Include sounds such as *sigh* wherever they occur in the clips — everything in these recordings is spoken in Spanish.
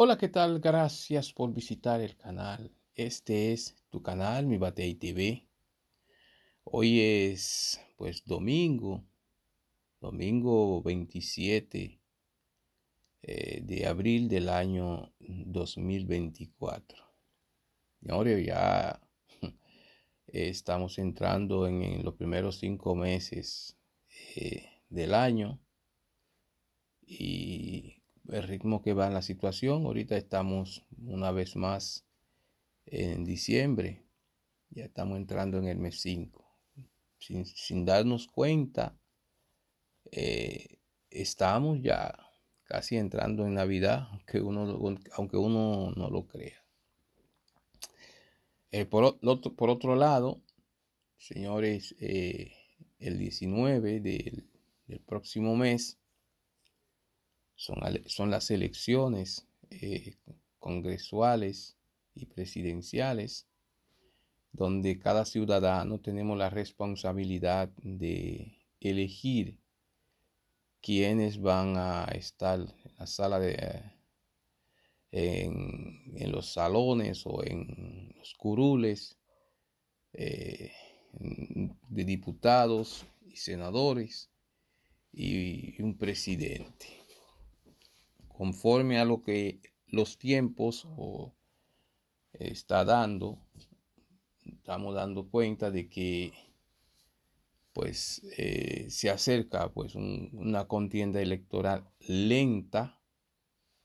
Hola, ¿qué tal? Gracias por visitar el canal. Este es tu canal, Mi Batey TV. Hoy es, pues, domingo, domingo 27 eh, de abril del año 2024. Y ahora ya *laughs* estamos entrando en, los primeros cinco meses eh, del año y el ritmo que va en la situación. Ahorita estamos una vez más en diciembre, ya estamos entrando en el mes 5. Sin, darnos cuenta, eh, estamos ya casi entrando en Navidad, aunque uno, aunque uno no lo crea. Eh, por, otro, lado, señores, eh, el 19 del próximo mes, son, las elecciones eh, congresuales y presidenciales, donde cada ciudadano tenemos la responsabilidad de elegir quiénes van a estar en sala de los salones o en los curules eh, de diputados y senadores y un presidente conforme a lo que los tiempos están está dando, estamos dando cuenta de que pues eh, se acerca pues una contienda electoral lenta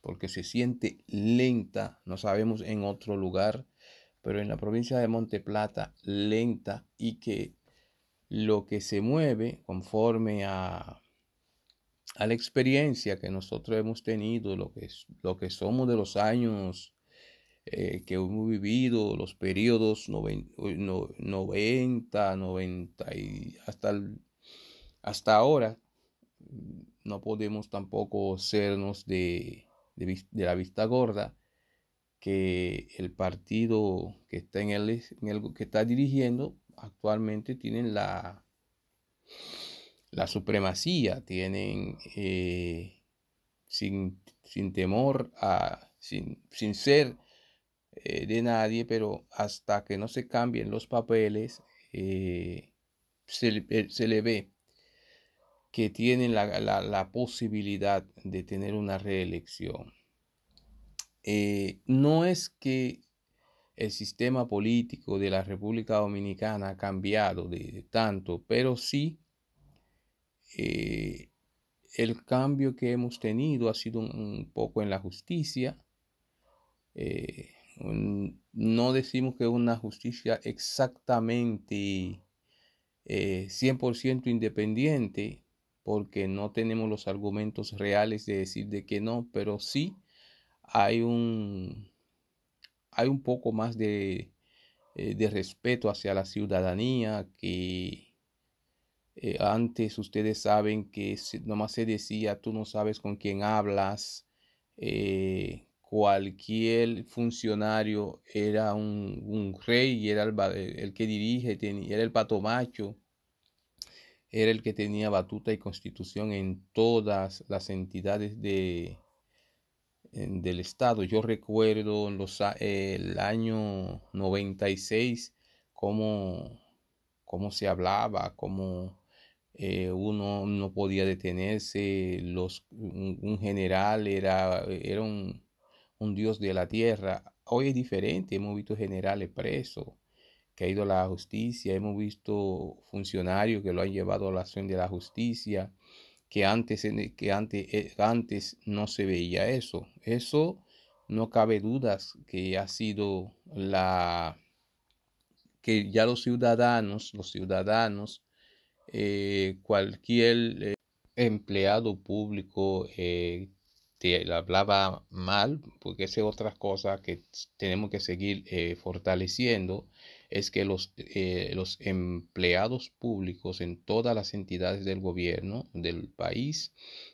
porque se siente lenta no sabemos en otro lugar pero en la provincia de plata lenta y que lo que se mueve conforme a a la experiencia que nosotros hemos tenido, lo que, lo que somos de los años eh, que hemos vivido, los periodos 90, 90 y hasta, hasta ahora, no podemos tampoco sernos de, de, la vista gorda que el partido que está en el que está dirigiendo actualmente tienen la la supremacía, tienen eh, sin, temor a, sin, ser eh, de nadie, pero hasta que no se cambien los papeles, eh, se, le ve que tienen la, posibilidad de tener una reelección. no es que el sistema político de la República Dominicana ha cambiado de tanto, pero sí eh, el cambio que hemos tenido ha sido un, poco en la justicia. Eh, no decimos que es una justicia exactamente 100% eh, independiente, porque no tenemos los argumentos reales de decir de que no, pero sí hay un, hay un poco más de, de respeto hacia la ciudadanía que eh, antes ustedes saben que nomás se decía, tú no sabes con quién hablas. Eh, cualquier funcionario era un, rey, era eh, el, que dirige, era el pato macho. era el que tenía batuta y constitución en todas las entidades de, del Estado. Yo recuerdo en los, el año 96 cómo, cómo se hablaba, cómo eh, uno no podía detenerse, los, un, general era, era un, un, dios de la tierra. Hoy es diferente, hemos visto generales presos, que ha ido a la justicia, hemos visto funcionarios que lo han llevado a la acción de la justicia, que antes, que antes, eh, antes no se veía eso. Eso no cabe dudas que ha sido la que ya los ciudadanos, los ciudadanos eh, cualquier eh, empleado público eh, te hablaba mal, porque es otra cosa que tenemos que seguir fortaleciendo, es que los, los empleados públicos en todas las entidades del gobierno del país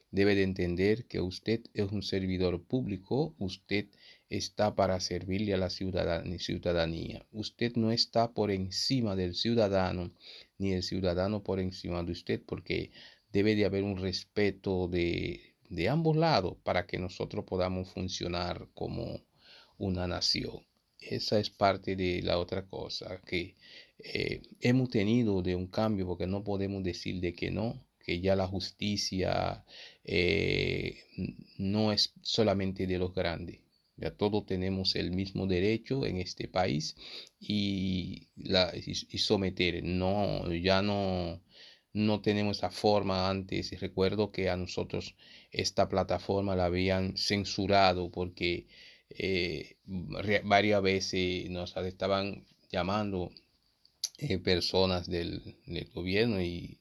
debe de entender que usted es un servidor público, usted está para servirle a la ciudadanía. Usted no está por encima del ciudadano, ni el ciudadano por encima de usted, porque debe de haber un respeto de, ambos lados para que nosotros podamos funcionar como una nación. Esa es parte de la otra cosa que eh, hemos tenido de un cambio, porque no podemos decir de que no, que ya la justicia eh, no es solamente de los grandes. Ya todos tenemos el mismo derecho en este país y, la, y, someter. No, ya no, no tenemos esa forma antes. Recuerdo que a nosotros esta plataforma la habían censurado porque eh, varias veces nos estaban llamando eh, personas del, del, gobierno y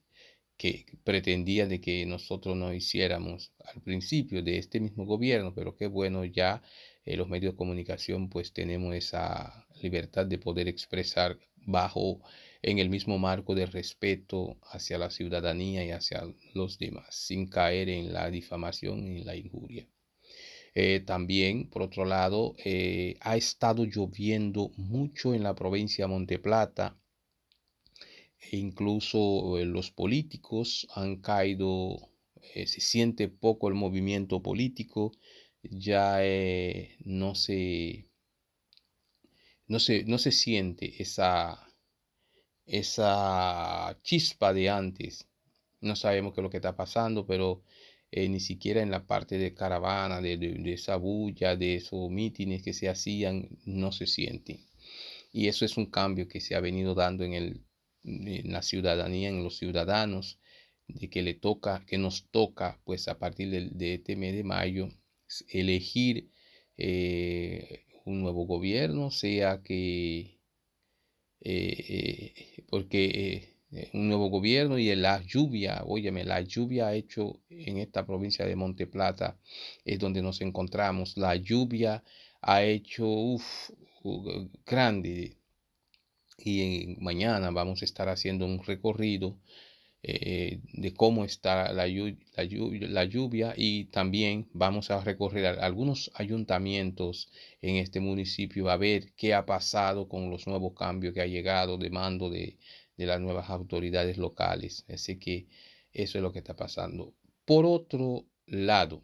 que pretendían de que nosotros no hiciéramos al principio de este mismo gobierno, pero qué bueno ya eh, los medios de comunicación pues tenemos esa libertad de poder expresar bajo en el mismo marco de respeto hacia la ciudadanía y hacia los demás, sin caer en la difamación y en la injuria. Eh, también, por otro lado, eh, ha estado lloviendo mucho en la provincia de Monteplata. E incluso los políticos han caído, se siente poco el movimiento político ya eh, no, se, no, se, no se siente esa, esa chispa de antes. No sabemos qué es lo que está pasando, pero eh, ni siquiera en la parte de caravana, de, esa bulla, de esos mítines que se hacían, no se siente. Y eso es un cambio que se ha venido dando en, el, la ciudadanía, en los ciudadanos, de que le toca, que nos toca, pues a partir de este mes de mayo, pues, elegir eh, un nuevo gobierno, sea que eh, eh, porque un nuevo gobierno y la lluvia, óyeme, la lluvia ha hecho en esta provincia de Monte Plata, es donde nos encontramos, la lluvia ha hecho uh, grande y mañana vamos a estar haciendo un recorrido eh, de cómo está la, lluvia y también vamos a recorrer algunos ayuntamientos en este municipio a ver qué ha pasado con los nuevos cambios que ha llegado de mando de, de las nuevas autoridades locales. Así que eso es lo que está pasando. Por otro lado,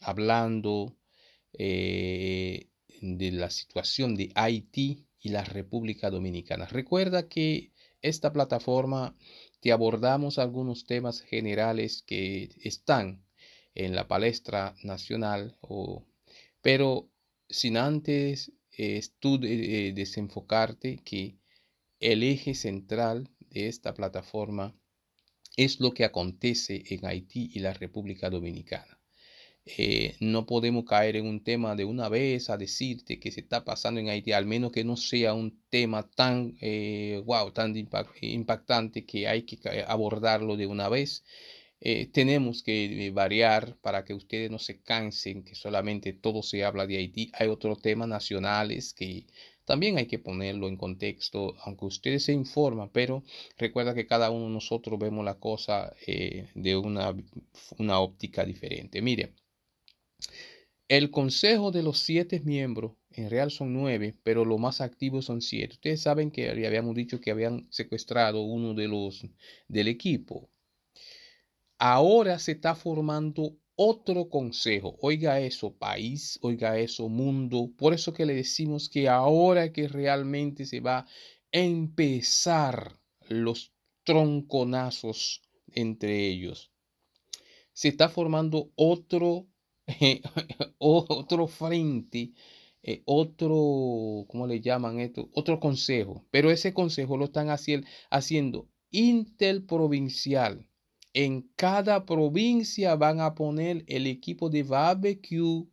hablando eh, de la situación de Haití y la República Dominicana. Recuerda que esta plataforma te abordamos algunos temas generales que están en la palestra nacional, pero sin antes eh, tú eh, desenfocarte que el eje central de esta plataforma es lo que acontece en Haití y la República Dominicana. Eh, no podemos caer en un tema de una vez a decirte que se está pasando en Haití, al menos que no sea un tema tan, wow, eh, tan impactante que hay que abordarlo de una vez. Eh, tenemos que variar para que ustedes no se cansen que solamente todo se habla de Haití. Hay otros temas nacionales que también hay que ponerlo en contexto, aunque ustedes se informan, pero recuerda que cada uno de nosotros vemos la cosa de una, una óptica diferente. Mire, el consejo de los siete miembros, en real son nueve, pero los más activos son siete. Ustedes saben que habíamos dicho que habían secuestrado uno de los del equipo. Ahora se está formando otro consejo. Oiga eso, país, oiga eso, mundo. Por eso que le decimos que ahora que realmente se va a empezar los tronconazos entre ellos. Se está formando otro *laughs* otro frente, eh, otro, ¿cómo le llaman esto? Otro consejo. Pero ese consejo lo están haciendo, interprovincial. En cada provincia van a poner el equipo de barbecue,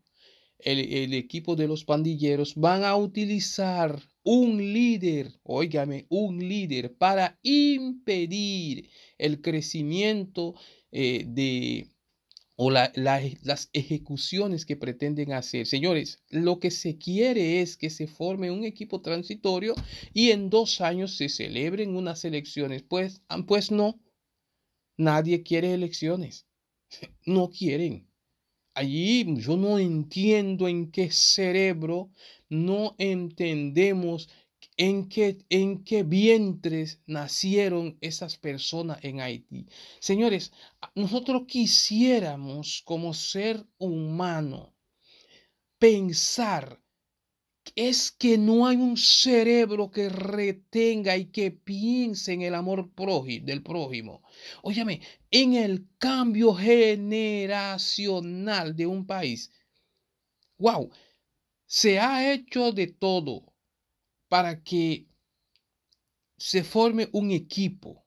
el, equipo de los pandilleros, van a utilizar un líder, oígame, un líder para impedir el crecimiento eh, de o las ejecuciones que pretenden hacer. Señores, lo que se quiere es que se forme un equipo transitorio y en dos años se celebren unas elecciones. Pues, pues no, nadie quiere elecciones. *laughs* No quieren. Allí yo no entiendo en qué cerebro no entendemos en qué, en qué vientres nacieron esas personas en Haití. Señores, nosotros quisiéramos como ser humano pensar es que no hay un cerebro que retenga y que piense en el amor prójimo, del prójimo. Óyame, en el cambio generacional de un país. Wow, se ha hecho de todo para que se forme un equipo.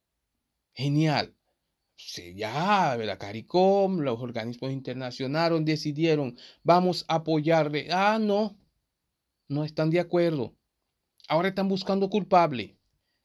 Genial. se ya la CARICOM, los organismos internacionales decidieron, vamos a apoyarle. Ah, no, no están de acuerdo. Ahora están buscando culpable.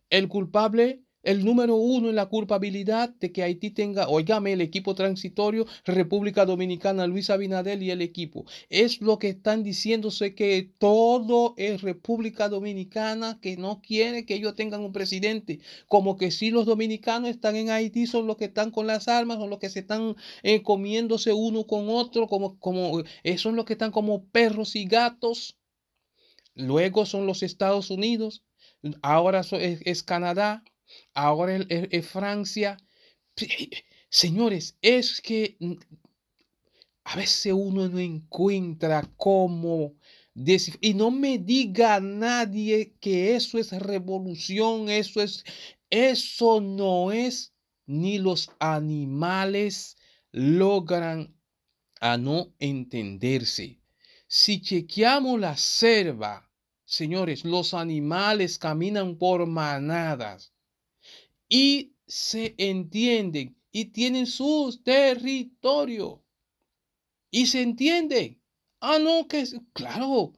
El culpable el número uno en la culpabilidad de que Haití tenga, llame el equipo transitorio, República Dominicana, Luis Abinadel y el equipo. Es lo que están diciéndose que todo es República Dominicana que no quiere que ellos tengan un presidente. Como que si los dominicanos están en Haití, son los que están con las armas, son los que se están eh, comiéndose uno con otro, como, como eh, son los que están como perros y gatos. Luego son los Estados Unidos, ahora es Canadá, Ahora en Francia. Señores, es que mm, a veces uno no encuentra cómo decir. Y no me diga nadie que eso es revolución, eso es. Eso no es ni los animales logran a ah, no entenderse. Si chequeamos la selva, señores, los animales caminan por manadas y se entienden y tienen sus territorios y se entienden. Ah, no, que es, claro,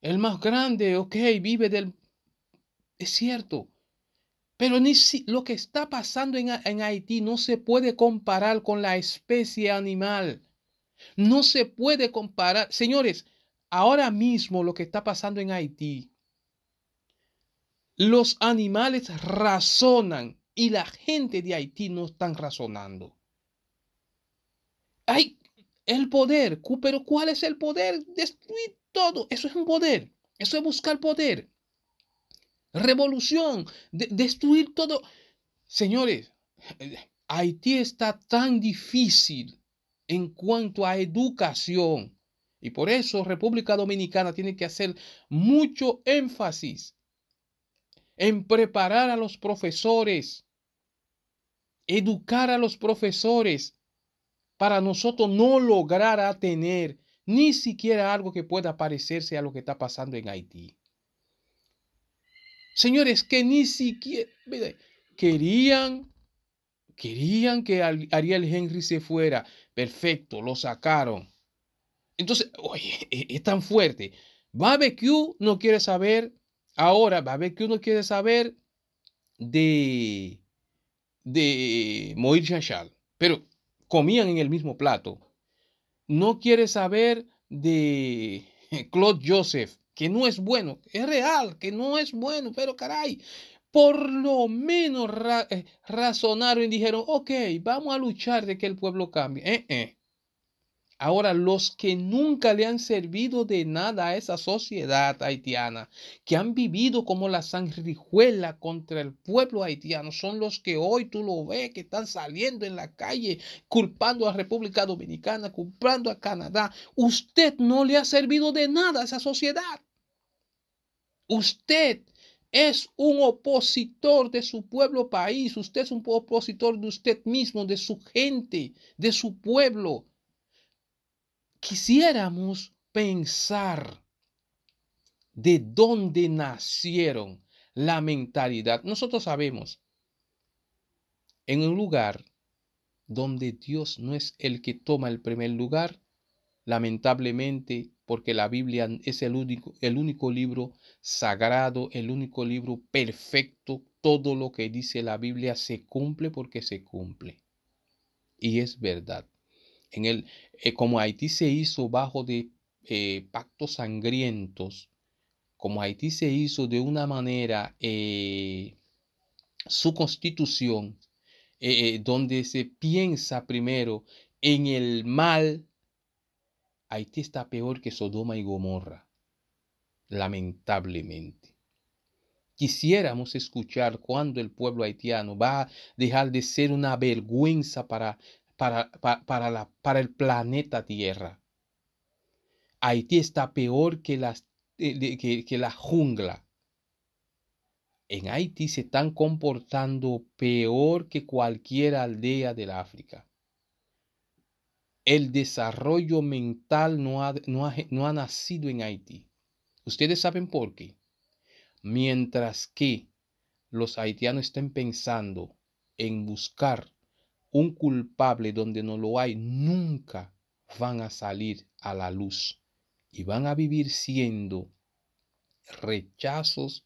el más grande, ok, vive del... Es cierto, pero ni si, lo que está pasando en Haití no se puede comparar con la especie animal. No se puede comparar. Señores, ahora mismo lo que está pasando en Haití los animales razonan y la gente de Haití no están razonando. Hay el poder, pero ¿cuál es el poder? Destruir todo. Eso es un poder. Eso es buscar poder. Revolución, destruir todo. Señores, Haití está tan difícil en cuanto a educación. Y por eso República Dominicana tiene que hacer mucho énfasis en preparar a los profesores, educar a los profesores para nosotros no lograr tener ni siquiera algo que pueda parecerse a lo que está pasando en Haití. Señores, que ni siquiera querían querían que Ariel Henry se fuera. Perfecto, lo sacaron. Entonces, oye, e, e, es tan fuerte. Barbecue no quiere saber Ahora, va a ver que uno quiere saber de, de Moir Chachal, pero comían en el mismo plato. No quiere saber de *laughs* Claude Joseph, que no es bueno, es real, que no es bueno, pero caray, por lo menos eh, razonaron y dijeron, ok, vamos a luchar de que el pueblo cambie. Eh, eh. Ahora, los que nunca le han servido de nada a esa sociedad haitiana, que han vivido como la sangrijuela contra el pueblo haitiano, son los que hoy tú lo ves, que están saliendo en la calle culpando a República Dominicana, culpando a Canadá. Usted no le ha servido de nada a esa sociedad. Usted es un opositor de su pueblo país, usted es un opositor de usted mismo, de su gente, de su pueblo quisiéramos pensar de dónde nacieron la mentalidad. Nosotros sabemos, en un lugar donde Dios no es el que toma el primer lugar, lamentablemente, porque la Biblia es el único, el único libro sagrado, el único libro perfecto, todo lo que dice la Biblia se cumple porque se cumple. Y es verdad el, eh, como Haití se hizo bajo de eh, pactos sangrientos, como Haití se hizo de una manera, eh, su constitución, donde se piensa primero en el mal, Haití está peor que Sodoma y Gomorra, lamentablemente quisiéramos escuchar cuando el pueblo haitiano va a dejar de ser una vergüenza para para, la, para el planeta Tierra. Haití está peor que, las, eh, que, la jungla. En Haití se están comportando peor que cualquier aldea del África. El desarrollo mental no ha, no no ha nacido en Haití. Ustedes saben por qué. Mientras que los haitianos estén pensando en buscar un culpable donde no lo hay, nunca van a salir a la luz y van a vivir siendo rechazos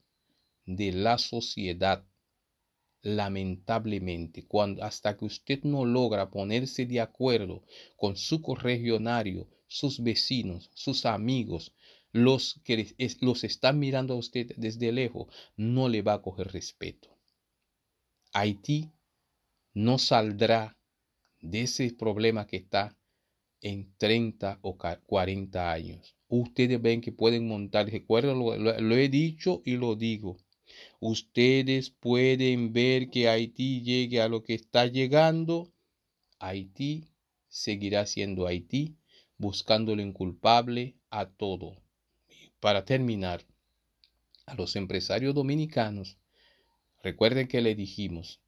de la sociedad. Lamentablemente, cuando hasta que usted no logra ponerse de acuerdo con su corregionario, sus vecinos, sus amigos, los que los están mirando a usted desde lejos, no le va a coger respeto. Haití no saldrá de ese problema que está en 30 o 40 años. Ustedes ven que pueden montar, recuerden, lo, he dicho y lo digo. Ustedes pueden ver que Haití llegue a lo que está llegando. Haití seguirá siendo Haití, buscando lo inculpable a todo. para terminar, a los empresarios dominicanos, recuerden que le dijimos,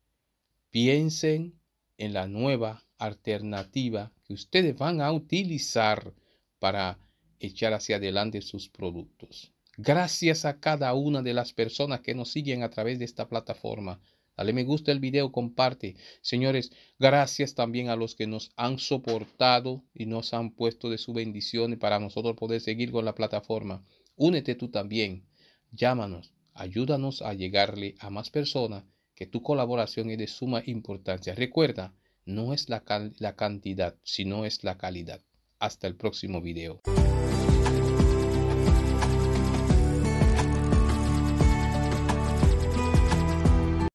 Piensen en la nueva alternativa que ustedes van a utilizar para echar hacia adelante sus productos. Gracias a cada una de las personas que nos siguen a través de esta plataforma. Dale me gusta el video, comparte. Señores, gracias también a los que nos han soportado y nos han puesto de su bendición para nosotros poder seguir con la plataforma. Únete tú también. Llámanos, ayúdanos a llegarle a más personas que tu colaboración es de suma importancia. Recuerda, no es la, cantidad, sino es la calidad. Hasta el próximo video.